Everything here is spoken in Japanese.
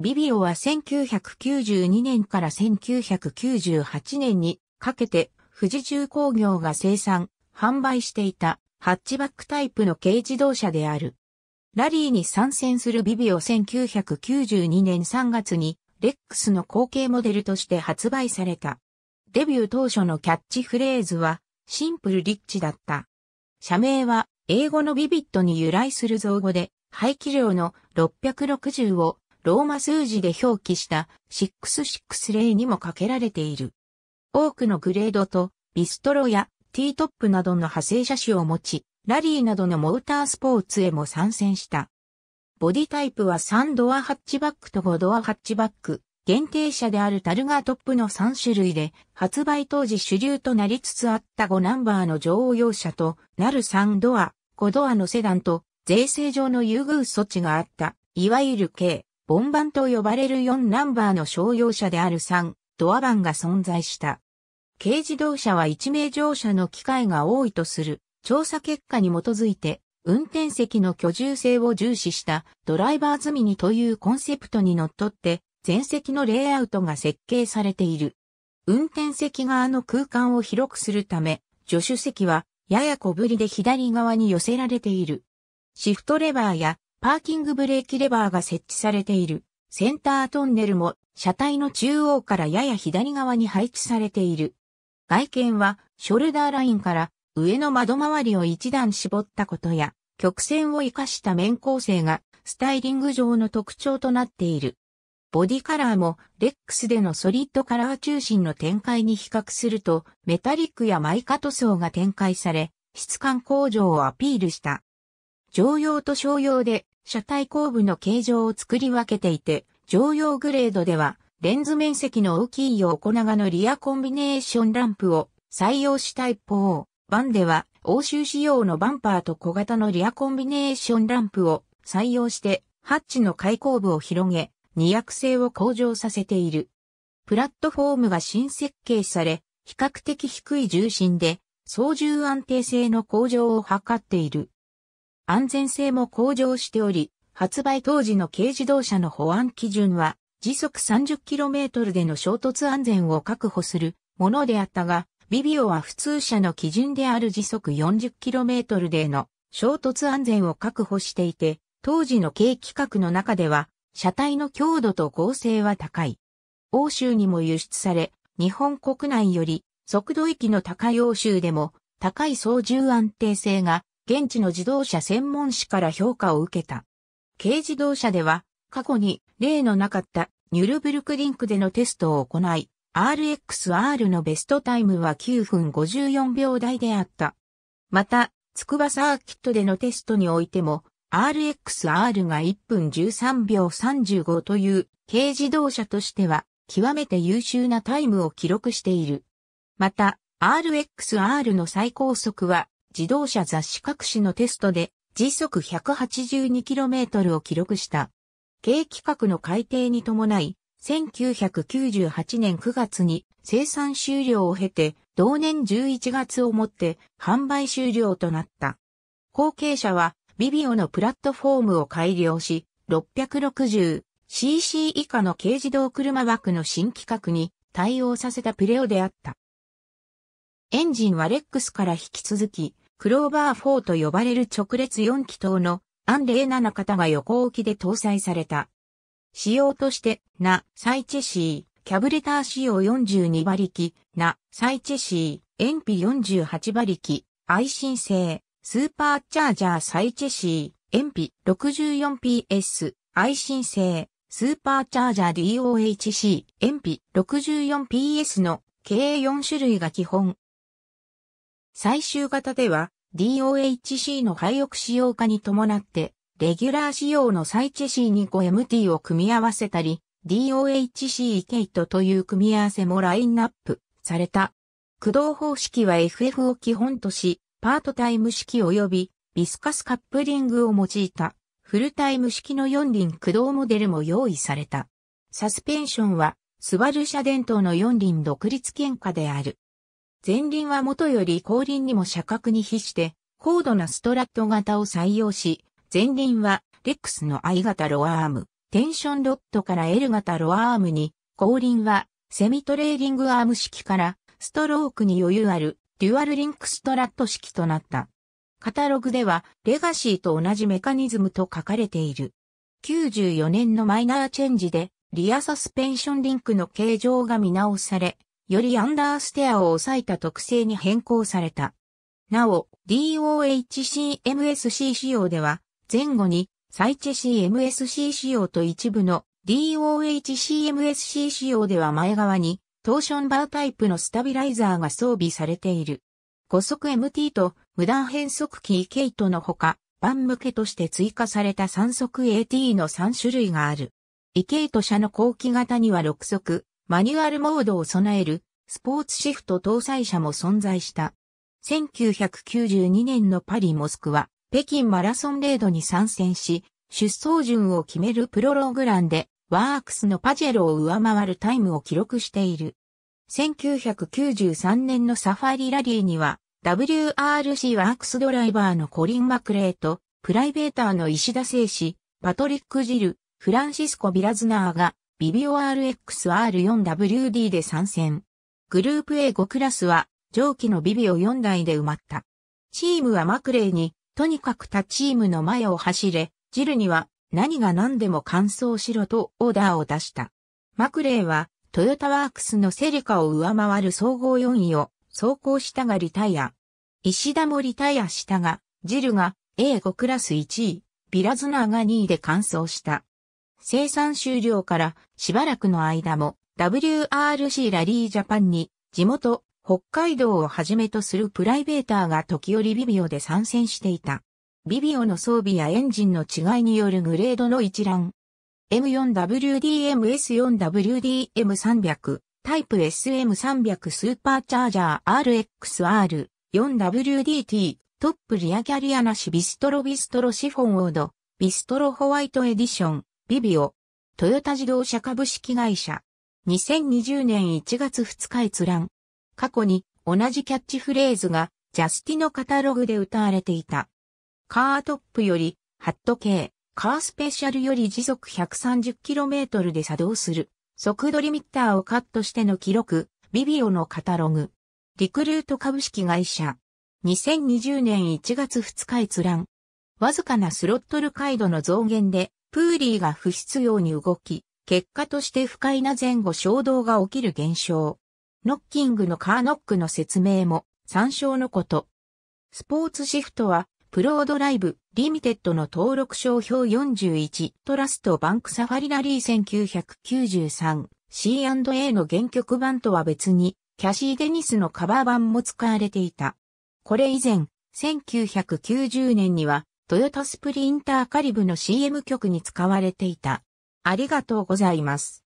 ビビオは1992年から1998年にかけて富士重工業が生産、販売していたハッチバックタイプの軽自動車である。ラリーに参戦するビビオ1992年3月にレックスの後継モデルとして発売された。デビュー当初のキャッチフレーズはシンプルリッチだった。社名は英語のビビットに由来する造語で排気量の660をローマ数字で表記した660にもかけられている。多くのグレードとビストロやティートップなどの派生車種を持ち、ラリーなどのモータースポーツへも参戦した。ボディタイプは3ドアハッチバックと5ドアハッチバック。限定車であるタルガートップの3種類で、発売当時主流となりつつあった5ナンバーの乗用車となる3ドア、5ドアのセダンと、税制上の優遇措置があった、いわゆる軽ボンバンと呼ばれる4ナンバーの商用車である3、ドアバンが存在した。軽自動車は一名乗車の機会が多いとする調査結果に基づいて、運転席の居住性を重視したドライバー済みにというコンセプトにのっとって、前席のレイアウトが設計されている。運転席側の空間を広くするため、助手席はやや小ぶりで左側に寄せられている。シフトレバーやパーキングブレーキレバーが設置されている。センタートンネルも車体の中央からやや左側に配置されている。外見はショルダーラインから上の窓周りを一段絞ったことや曲線を活かした面構成がスタイリング上の特徴となっている。ボディカラーもレックスでのソリッドカラー中心の展開に比較するとメタリックやマイカ塗装が展開され質感向上をアピールした。乗用と商用で車体後部の形状を作り分けていて、乗用グレードでは、レンズ面積の大きい横長のリアコンビネーションランプを採用した一方、バンでは欧州仕様のバンパーと小型のリアコンビネーションランプを採用して、ハッチの開口部を広げ、二役性を向上させている。プラットフォームが新設計され、比較的低い重心で、操縦安定性の向上を図っている。安全性も向上しており、発売当時の軽自動車の保安基準は、時速 30km での衝突安全を確保するものであったが、ビビオは普通車の基準である時速 40km での衝突安全を確保していて、当時の軽規格の中では、車体の強度と剛性は高い。欧州にも輸出され、日本国内より速度域の高い欧州でも高い操縦安定性が現地の自動車専門誌から評価を受けた。軽自動車では、過去に例のなかったニュルブルクリンクでのテストを行い、RXR のベストタイムは9分54秒台であった。また、筑波サーキットでのテストにおいても、RXR が1分13秒35という軽自動車としては極めて優秀なタイムを記録している。また、RXR の最高速は自動車雑誌各紙のテストで時速 182km を記録した。軽規格の改定に伴い、1998年9月に生産終了を経て、同年11月をもって販売終了となった。後継者は、ビビオのプラットフォームを改良し、660cc 以下の軽自動車枠の新規格に対応させたプレオであった。エンジンはレックスから引き続き、クローバー4と呼ばれる直列4気筒のアンレー7型が横置きで搭載された。仕様として、ナ、サイチェシー、キャブレター仕様42馬力、ナ、サイチェシー、エンピ48馬力、愛心性、スーパーチャージャーサイチェシー、エンピ 64PS、愛心性、スーパーチャージャー DOHC、エンピ 64PS の計4種類が基本、最終型では DOHC の廃屋使用化に伴って、レギュラー仕様のサイチェシーに 5MT を組み合わせたり、DOHC イケイトという組み合わせもラインナップされた。駆動方式は FF を基本とし、パートタイム式及びビスカスカップリングを用いたフルタイム式の4輪駆動モデルも用意された。サスペンションはスバル車伝統の4輪独立喧嘩である。前輪は元より後輪にも車格に比して、高度なストラット型を採用し、前輪はレックスの I 型ロアアーム、テンションロットから L 型ロアアームに、後輪はセミトレーリングアーム式からストロークに余裕あるデュアルリンクストラット式となった。カタログではレガシーと同じメカニズムと書かれている。94年のマイナーチェンジでリアサスペンションリンクの形状が見直され、よりアンダーステアを抑えた特性に変更された。なお、DOHCMSC 仕様では、前後に、サイチェ CMSC 仕様と一部の DOHCMSC 仕様では前側に、トーションバータイプのスタビライザーが装備されている。5速 MT と無断変速キーケイトのほか、ン向けとして追加された3速 AT の3種類がある。イケイト車の後期型には6速、マニュアルモードを備えるスポーツシフト搭載車も存在した。1992年のパリ・モスクは北京マラソンレードに参戦し、出走順を決めるプロローグランで、ワークスのパジェロを上回るタイムを記録している。1993年のサファリラリーには、WRC ワークスドライバーのコリン・マクレート、プライベーターの石田聖司、パトリック・ジル、フランシスコ・ビラズナーがビビオ RXR4WD で参戦。グループ A5 クラスは上記のビビオ4台で埋まった。チームはマクレーに、とにかく他チームの前を走れ、ジルには何が何でも完走しろとオーダーを出した。マクレーはトヨタワークスのセリカを上回る総合4位を走行したがリタイア。石田もリタイアしたが、ジルが A5 クラス1位、ビラズナーが2位で完走した。生産終了からしばらくの間も WRC ラリージャパンに地元北海道をはじめとするプライベーターが時折ビビオで参戦していた。ビビオの装備やエンジンの違いによるグレードの一覧。M4WDM S4WDM300 タイプ SM300 スーパーチャージャー RXR 4WDT トップリアキャリアなしビストロビストロシフォンオードビストロホワイトエディションビビオ、トヨタ自動車株式会社。2020年1月2日閲覧。過去に同じキャッチフレーズがジャスティのカタログで歌われていた。カートップよりハット系、カースペシャルより時速 130km で作動する。速度リミッターをカットしての記録、ビビオのカタログ。リクルート株式会社。2020年1月2日閲覧。わずかなスロットルイドの増減でプーリーが不必要に動き、結果として不快な前後衝動が起きる現象。ノッキングのカーノックの説明も参照のこと。スポーツシフトは、プロードライブ、リミテッドの登録商標41、トラストバンクサファリラリー1993、C&A の原曲版とは別に、キャシー・デニスのカバー版も使われていた。これ以前、1990年には、トヨタスプリンターカリブの CM 曲に使われていた。ありがとうございます。